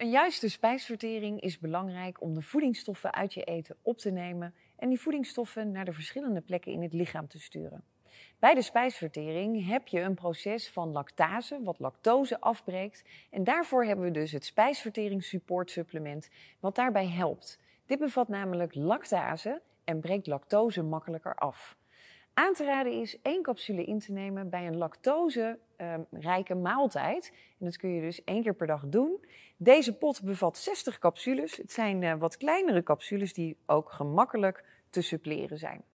Een juiste spijsvertering is belangrijk om de voedingsstoffen uit je eten op te nemen en die voedingsstoffen naar de verschillende plekken in het lichaam te sturen. Bij de spijsvertering heb je een proces van lactase, wat lactose afbreekt. En daarvoor hebben we dus het spijsverteringssupport-supplement, wat daarbij helpt. Dit bevat namelijk lactase en breekt lactose makkelijker af. Aan te raden is één capsule in te nemen bij een lactose ehm, rijke maaltijd. En dat kun je dus één keer per dag doen. Deze pot bevat 60 capsules. Het zijn eh, wat kleinere capsules die ook gemakkelijk te suppleren zijn.